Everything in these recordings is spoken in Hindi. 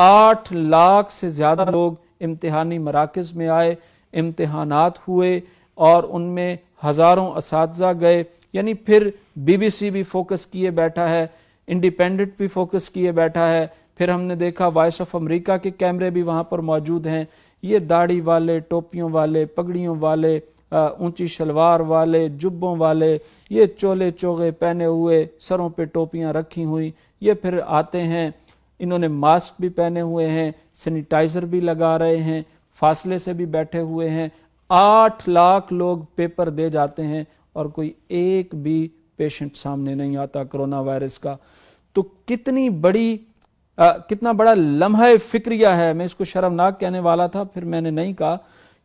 आठ लाख से ज़्यादा लोग इम्तहानी मराकज़ में आए इम्तहानात हुए और उनमें हज़ारों इस गए यानी फिर बीबीसी भी फोकस किए बैठा है इंडिपेंडेंट भी फोकस किए बैठा है फिर हमने देखा वॉइस ऑफ अमेरिका के कैमरे भी वहाँ पर मौजूद हैं ये दाढ़ी वाले टोपियों वाले पगड़ियों वाले ऊंची शलवार वाले जुब्बों वाले ये चोले चोगे पहने हुए सरों पे टोपियां रखी हुई ये फिर आते हैं इन्होंने मास्क भी पहने हुए हैं सैनिटाइजर भी लगा रहे हैं फासले से भी बैठे हुए हैं आठ लाख लोग पेपर दे जाते हैं और कोई एक भी पेशेंट सामने नहीं आता कोरोना वायरस का तो कितनी बड़ी आ, कितना बड़ा लम्हा फिक्रिया है मैं इसको शर्मनाक कहने वाला था फिर मैंने नहीं कहा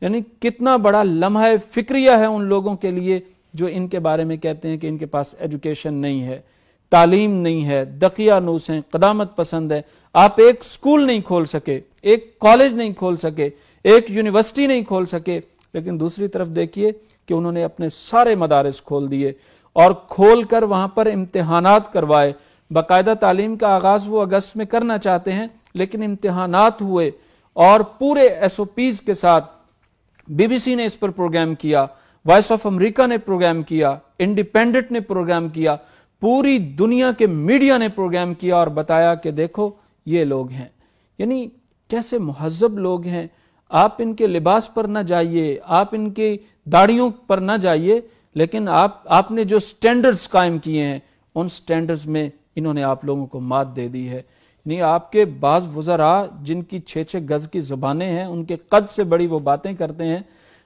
यानी कितना बड़ा लम्हा फिक्रिया है उन लोगों के लिए जो इनके बारे में कहते हैं कि इनके पास एजुकेशन नहीं है तालीम नहीं है नूस है कदामत पसंद है आप एक स्कूल नहीं खोल सके एक कॉलेज नहीं खोल सके एक यूनिवर्सिटी नहीं खोल सके लेकिन दूसरी तरफ देखिए कि उन्होंने अपने सारे मदारस खोल दिए और खोल कर वहां पर इम्तहान करवाए बाकायदा तालीम का आगाज वो अगस्त में करना चाहते हैं लेकिन इम्तहान हुए और पूरे एस ओ पीज के साथ बीबीसी ने इस पर प्रोग्राम किया वॉइस ऑफ अमरीका ने प्रोग्राम किया इंडिपेंडेंट ने प्रोग्राम किया पूरी दुनिया के मीडिया ने प्रोग्राम किया और बताया कि देखो ये लोग हैं यानी कैसे महजब लोग हैं आप इनके लिबास पर ना जाइए आप इनके दाढ़ियों पर ना जाइए लेकिन आप आपने जो स्टैंडर्ड्स कायम किए हैं उन स्टैंडर्ड्स में इन्होंने आप लोगों को मात दे दी है यानी आपके बाज वज़रा जिनकी छः छः गज़ की ज़ुबानें हैं उनके कद से बड़ी वो बातें करते हैं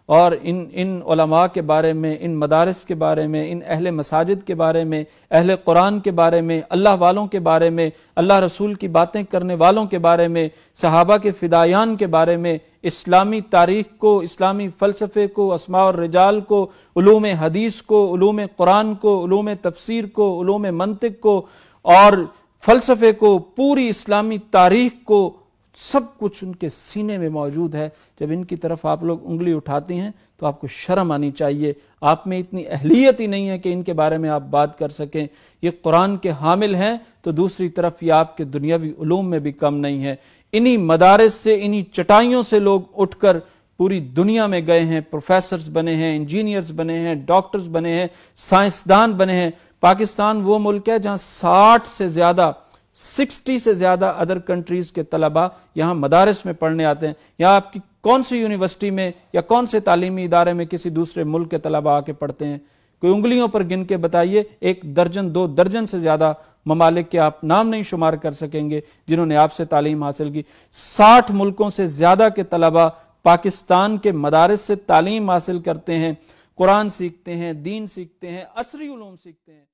और इन इन ओलमा के बारे में इन मदारस के बारे में इन अहल मसाजिद के बारे में अहल कुरान के बारे में अल्लाह वालों के बारे में अल्लाह रसूल की बातें करने वालों के बारे में सहाबा के फ़िदायान के बारे में इस्लामी तारीख को इस्लामी फ़लसफ़े को असमा और रिजाल को ूम हदीस को ूम कुरान को ूम तफसर को ूम मनतक को और फ़लसफ़े को पूरी इस्लामी तारीख को सब कुछ उनके सीने में मौजूद है जब इनकी तरफ आप लोग उंगली उठाते हैं तो आपको शर्म आनी चाहिए आप में इतनी अहलियत ही नहीं है कि इनके बारे में आप बात कर सकें ये कुरान के हामिल हैं तो दूसरी तरफ ये आपके दुनियावी उलूम में भी कम नहीं है इन्हीं मदारस से इन्हीं चटाइयों से लोग उठकर पूरी दुनिया में गए हैं प्रोफेसर्स बने हैं इंजीनियर्स बने हैं डॉक्टर्स बने हैं साइंसदान बने हैं पाकिस्तान वो मुल्क है जहां साठ से ज्यादा सिक्सटी से ज़्यादा अदर कंट्रीज़ के तलबा यहां मदारस में पढ़ने आते हैं यहां आपकी कौन सी यूनिवर्सिटी में या कौन से तालीमी इदारे में किसी दूसरे मुल्क के तलबा आके पढ़ते हैं कोई उंगलियों पर गिन के बताइए एक दर्जन दो दर्जन से ज़्यादा ममालिक के आप नाम नहीं शुमार कर सकेंगे जिन्होंने आपसे तालीम हासिल की साठ मुल्कों से ज़्यादा के तलबा पाकिस्तान के मदारस से तालीम हासिल करते हैं कुरान सीखते हैं दीन सीखते हैं असरी सीखते हैं